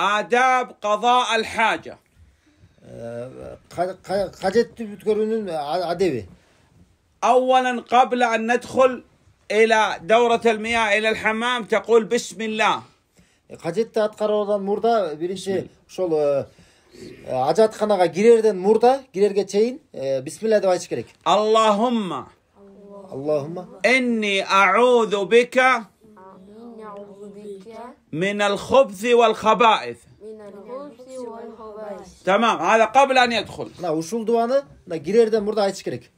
آداب قضاء الحاجة آه، أولا قبل أن ندخل إلى دورة المياه إلى الحمام تقول بسم الله قجت أتقر مرضى بلنشي شول آه، عجات خناغا جرير دن مرضى جرير جتين آه، بسم الله دعايش كريك اللهم اللهم إني أعوذ بك من الخبث والخبائث تمام هذا قبل ان يدخل لا وصول دوانه لا girer de burada ayçı gerek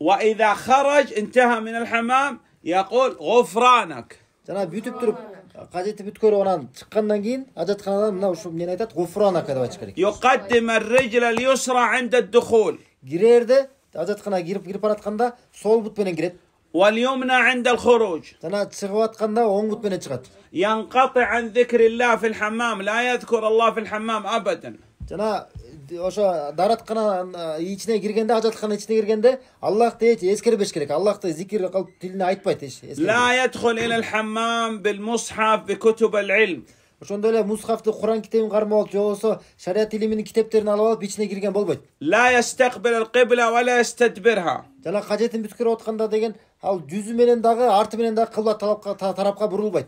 واذا خرج انتهى من الحمام يقول غفرانك جنا بيتيب تور قازيتي بيت كور اونان чыккандан кийин ажатканадан мына ушул мен айтат غفرانك деп ачык يقدم الرجل اليسرى عند الدخول girer de ажаткана кирип кирип баратканда сол бут менен кирет واليمنى عند الخروج ينقطع عن ذكر الله في الحمام لا يذكر الله في الحمام أبدا ошо даараткана ичине киргенде ажаткана ичине киргенде аллахты эч эскербеш керек аллахты зикир кылып тилине айтпайт эч لا يدخل الى الحمام بالمصحف بكتب العلم ошондой эле мускафты куран китебин кармап алып же болбосо шарият илиминин китептерин алып алып ичине кирген болбойт жана кажетин бүткөрүп атканда деген ал жүзү менен дагы арты менен дагы кыбла талапка тарапка бурулбайт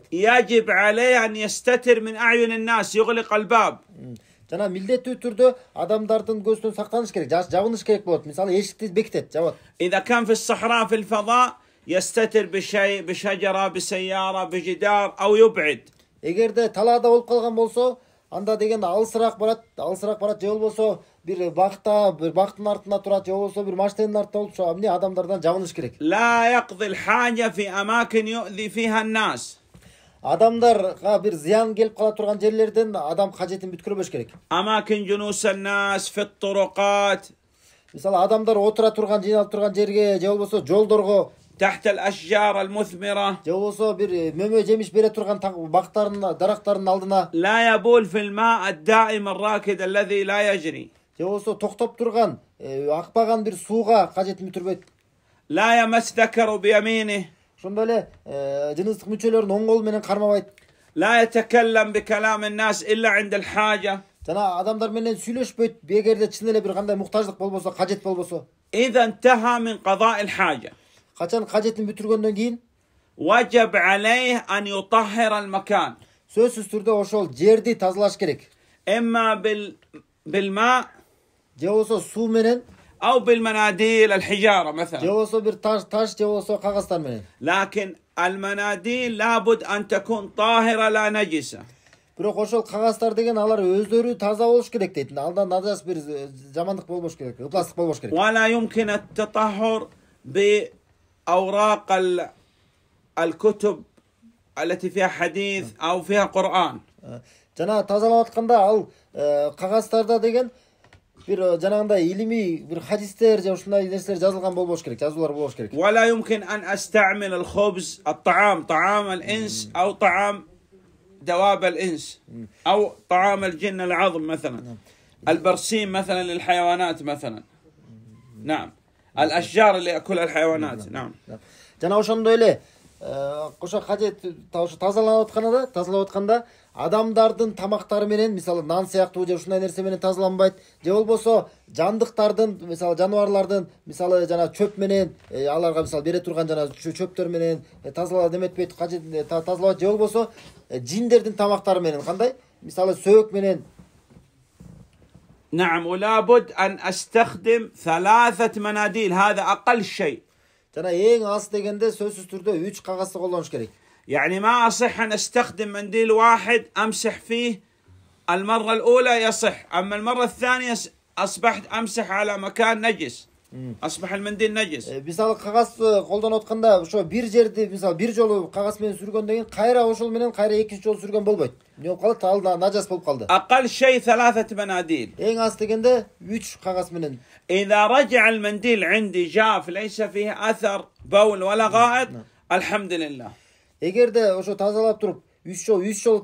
жана милдеттүү түрдө адамдардын көзүнөн сактаныш керек жабыныш керек болот мисалы эшикти бекитет жабат يستتر بشيء بشجرة بسيارة بجدار أو يبعد эгерде талаада болуп калган болсо анда деген алысыраак барат алысыраак барат же болбосо бир бакта бир бактын артында турат же болбосо бир машинанын артында болуп ушу эмне адамдардан жабыныш керек адамдарга бир зыян келип кала турган жерлерден адам кажетин бүткөрбөш керек мисалы адамдар отура турган жыйналып турган жерге же болбосо жолдорго تحت الأشجار المثمرة. Э, لا يبول في الماء الدائم الراكد الذي لا يجري. Э, لا يمس ذكر بيمينه. Э, لا يتكلم بكلام الناس إلا عند الحاجة. жана адамдар менен сүйлөшпөйт эгерде чын эле бир кандай муктаждык болбосо кажет болбосо اذا انتهى من قضاء الحاجة قachon hajatini bitirgandan keyin وجب عليه أن يطهر المكان. Sözsüz türde oşol жерди тазалаш керек. إما بال بالماء же болсо суу менен أو بالمناديل الحجارة مثلا. же болсо бир таш таш же болсо кагаздар менен. لكن المناديل لابد أن تكون طاهرة لا نجسة. бирок ошол кагаздар деген алар өздөрү таза болуш керек дейт алда назас бир жамандык болбош керек ыпластык болбош керек ولا يمكن التطهر ب أوراق الكتب التي فيها حديث نعم. أو فيها قرآن жана тазалап атканда ал кагаздарда деген бир жанагындай илимий бир хадистер же ушундай нерселер жазылган болбош керек жазуулар болбош керек ولا يمكن أن أستعمل الخبز الطعام طعام الإنس أو طعام دواب الإنس أو طعام الجن العظم مثلا نعم. البرسيم مثلا للحيوانات مثلا نعم الاشجار اللي ياكلها الحيوانات نعم жана ошондой эле ошо кажет ошо тазаланып атканда тазалап атканда адамдардын тамактары менен мисалы нан сыяктуу же ушундай нерсе менен тазаланбайт же болбосо жандыктардын мисалы жаныбарлардын мисалы жана чөп менен аларга мисалы бере турган жана чөптөр менен тазалап эметпейт кажет тазалабайт же болбосо жиндердин тамактары менен кандай мисалы сөөк менен نعم ولابد أن أستخدم ثلاثة مناديل هذا أقل شيء يعني ما أصح أن أستخدم منديل واحد أمسح فيه المرة الأولى يصح أما المرة الثانية أصبحت أمسح على مكان نجس асбаха мендел нәжес э, мисалы кагазды колдонуп э, атканда ошо бир жерди мисалы бир жолу кагаз менен сүргөндөн кийин кайра ошол менен кайра экинчи жолу сүргөн болбойт эмне болуп калат ал нажас болуп калды акал шей саласат манадил эң аз дегенде үч кагаз менен اذا رجع عندي جاف ليس فيه اثر بول ولا غائط الحمد لله эгерде ошо тазалап туруп үч жолу үч жолу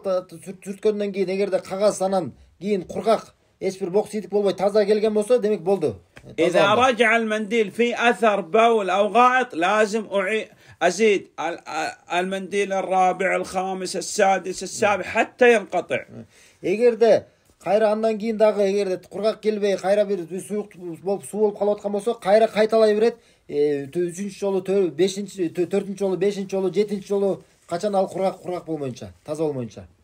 сүрткөндөн кийин эгерде кагаз анан кийин кургак эч бир бок тийдик болбой таза келген болсо демек болду اذا رجع المنديل في اثر بول او غائط لازم أعي... ازيد المنديل الرابع الخامس السادس السابع حتى ينقطع эгерде кийин дагы эгерде кургак келбей кайра бир суюк болуп суу болуп калып аткан болсо кайра кайталай берет үчүнчү жолу бешинчи төртүнчү жолу бешинчи жолу жетинчи жолу качан ал кургак кургак болмоюнча таза болмоюнча